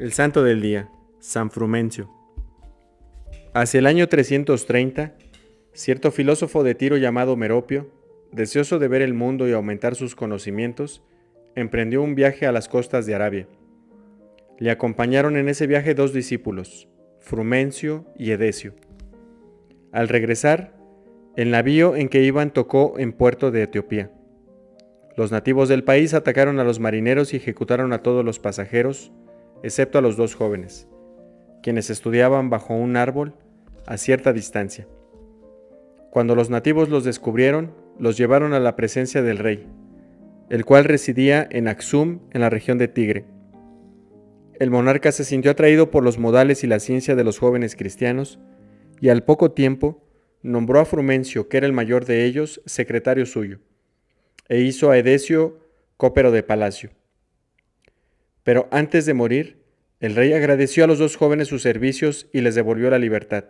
El santo del día, San Frumencio. Hacia el año 330, cierto filósofo de Tiro llamado Meropio, deseoso de ver el mundo y aumentar sus conocimientos, emprendió un viaje a las costas de Arabia. Le acompañaron en ese viaje dos discípulos, Frumencio y Edesio. Al regresar, el navío en que iban tocó en puerto de Etiopía. Los nativos del país atacaron a los marineros y ejecutaron a todos los pasajeros, excepto a los dos jóvenes, quienes estudiaban bajo un árbol a cierta distancia. Cuando los nativos los descubrieron, los llevaron a la presencia del rey, el cual residía en Axum, en la región de Tigre. El monarca se sintió atraído por los modales y la ciencia de los jóvenes cristianos, y al poco tiempo nombró a Frumencio, que era el mayor de ellos, secretario suyo, e hizo a Edesio cópero de palacio. Pero antes de morir, el rey agradeció a los dos jóvenes sus servicios y les devolvió la libertad.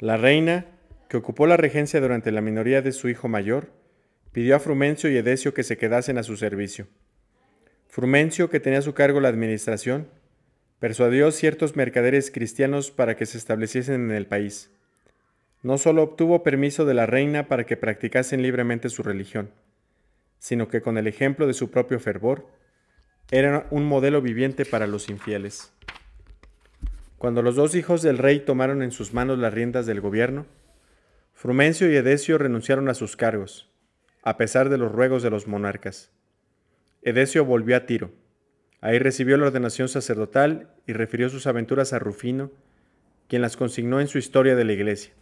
La reina, que ocupó la regencia durante la minoría de su hijo mayor, pidió a Frumencio y Edesio que se quedasen a su servicio. Frumencio, que tenía a su cargo la administración, persuadió a ciertos mercaderes cristianos para que se estableciesen en el país. No solo obtuvo permiso de la reina para que practicasen libremente su religión, sino que con el ejemplo de su propio fervor, era un modelo viviente para los infieles. Cuando los dos hijos del rey tomaron en sus manos las riendas del gobierno, Frumencio y Edesio renunciaron a sus cargos, a pesar de los ruegos de los monarcas. Edesio volvió a Tiro. Ahí recibió la ordenación sacerdotal y refirió sus aventuras a Rufino, quien las consignó en su historia de la iglesia.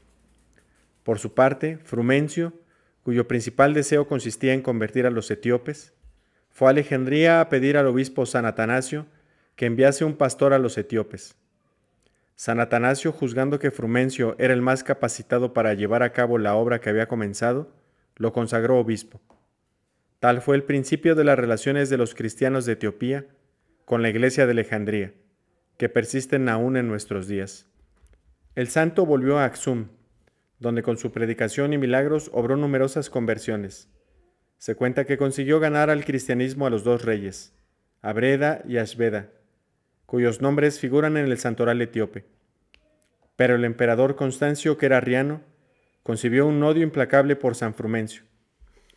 Por su parte, Frumencio, cuyo principal deseo consistía en convertir a los etíopes, fue a Alejandría a pedir al obispo San Atanasio que enviase un pastor a los etíopes. San Atanasio, juzgando que Frumencio era el más capacitado para llevar a cabo la obra que había comenzado, lo consagró obispo. Tal fue el principio de las relaciones de los cristianos de Etiopía con la iglesia de Alejandría, que persisten aún en nuestros días. El santo volvió a Axum, donde con su predicación y milagros obró numerosas conversiones. Se cuenta que consiguió ganar al cristianismo a los dos reyes, Abreda y Ashveda, cuyos nombres figuran en el santoral etíope. Pero el emperador Constancio, que era riano, concibió un odio implacable por San Frumencio,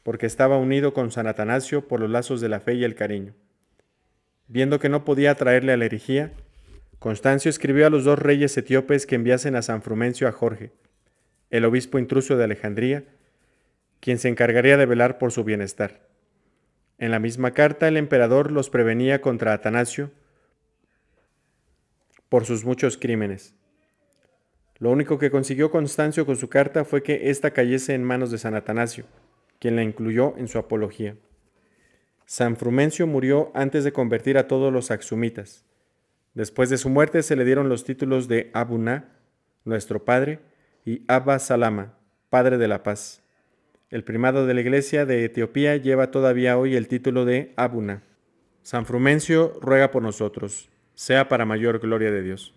porque estaba unido con San Atanasio por los lazos de la fe y el cariño. Viendo que no podía traerle a la herejía, Constancio escribió a los dos reyes etíopes que enviasen a San Frumencio a Jorge, el obispo intruso de Alejandría, quien se encargaría de velar por su bienestar. En la misma carta el emperador los prevenía contra Atanasio por sus muchos crímenes. Lo único que consiguió Constancio con su carta fue que ésta cayese en manos de San Atanasio, quien la incluyó en su apología. San Frumencio murió antes de convertir a todos los axumitas. Después de su muerte se le dieron los títulos de Abuna, nuestro padre, y Abba Salama, padre de la paz. El primado de la Iglesia de Etiopía lleva todavía hoy el título de Abuna. San Frumencio ruega por nosotros, sea para mayor gloria de Dios.